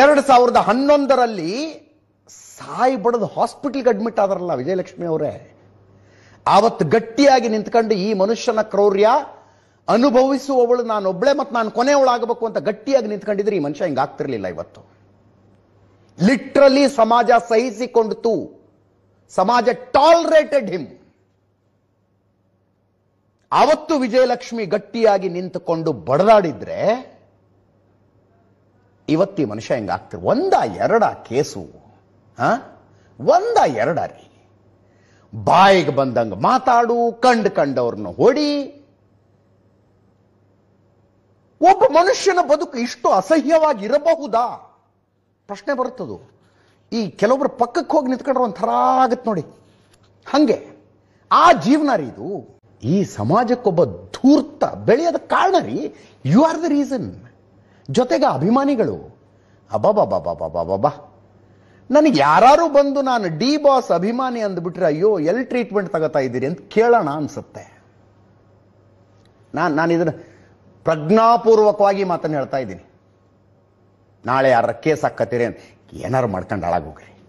ಎರಡು ಸಾವಿರದ ಹನ್ನೊಂದರಲ್ಲಿ ಸಾಯಿ ಬಡದ ಹಾಸ್ಪಿಟಲ್ಗೆ ಅಡ್ಮಿಟ್ ಆದಾರಲ್ಲ ವಿಜಯಲಕ್ಷ್ಮಿ ಅವರೇ ಆವತ್ತು ಗಟ್ಟಿಯಾಗಿ ನಿಂತ್ಕೊಂಡು ಈ ಮನುಷ್ಯನ ಕ್ರೌರ್ಯ ಅನುಭವಿಸುವವಳು ನಾನು ನಾನೊಬ್ಳೆ ಮತ್ತು ನಾನು ಕೊನೆಯವಳಾಗಬೇಕು ಅಂತ ಗಟ್ಟಿಯಾಗಿ ನಿಂತ್ಕೊಂಡಿದ್ರೆ ಈ ಮನುಷ್ಯ ಹಿಂಗಾಗ್ತಿರ್ಲಿಲ್ಲ ಇವತ್ತು ಲಿಟ್ರಲಿ ಸಮಾಜ ಸಹಿಸಿಕೊಂಡಿತು ಸಮಾಜ ಟಾಲ್ರೇಟೆಡ್ ಹಿಮ್ ಆವತ್ತು ವಿಜಯಲಕ್ಷ್ಮಿ ಗಟ್ಟಿಯಾಗಿ ನಿಂತುಕೊಂಡು ಬಡದಾಡಿದ್ರೆ ಇವತ್ತಿ ಮನುಷ್ಯ ಹೆಂಗೆ ಒಂದಾ ಒಂದ ಎರಡ ಕೇಸು ಹಾ ಒಂದ ಎರಡ ರೀ ಬಾಯಿಗೆ ಬಂದಂಗೆ ಮಾತಾಡು ಕಂಡು ಕಂಡವ್ರನ್ನ ಹೊಡಿ ಒಬ್ಬ ಮನುಷ್ಯನ ಬದುಕು ಇಷ್ಟು ಅಸಹ್ಯವಾಗಿರಬಹುದಾ ಪ್ರಶ್ನೆ ಬರುತ್ತದು ಈ ಕೆಲವೊಬ್ರು ಪಕ್ಕಕ್ಕೆ ಹೋಗಿ ನಿಂತ್ಕೊಂಡ್ರೆ ಒಂಥರ ಆಗತ್ತೆ ನೋಡಿ ಹಂಗೆ ಆ ಜೀವನ ರೀ ಇದು ಈ ಸಮಾಜಕ್ಕೊಬ್ಬ ಧೂರ್ತ ಬೆಳೆಯೋದ ಕಾರಣ ರೀ ಯು ಆರ್ ದ ರೀಸನ್ ಜೊತೆಗೆ ಅಭಿಮಾನಿಗಳು ಅಬಾಬಾಬಾಬಾಬಾಬಾಬಾ ನನಗೆ ಯಾರು ಬಂದು ನಾನು ಡಿ ಬಾಸ್ ಅಭಿಮಾನಿ ಅಂದ್ಬಿಟ್ರೆ ಅಯ್ಯೋ ಎಲ್ಲಿ ಟ್ರೀಟ್ಮೆಂಟ್ ತಗೋತಾ ಇದ್ದೀರಿ ಅಂತ ಕೇಳೋಣ ಅನ್ಸುತ್ತೆ ನಾನು ನಾನು ಇದನ್ನು ಪ್ರಜ್ಞಾಪೂರ್ವಕವಾಗಿ ಮಾತನ್ನು ಹೇಳ್ತಾ ಇದ್ದೀನಿ ನಾಳೆ ಯಾರ ಕೇಸ್ ಹಾಕತ್ತೀರಿ ಅಂತ ಏನಾರು ಮಾಡ್ಕೊಂಡು ಹಾಳಾಗೋಗ್ರಿ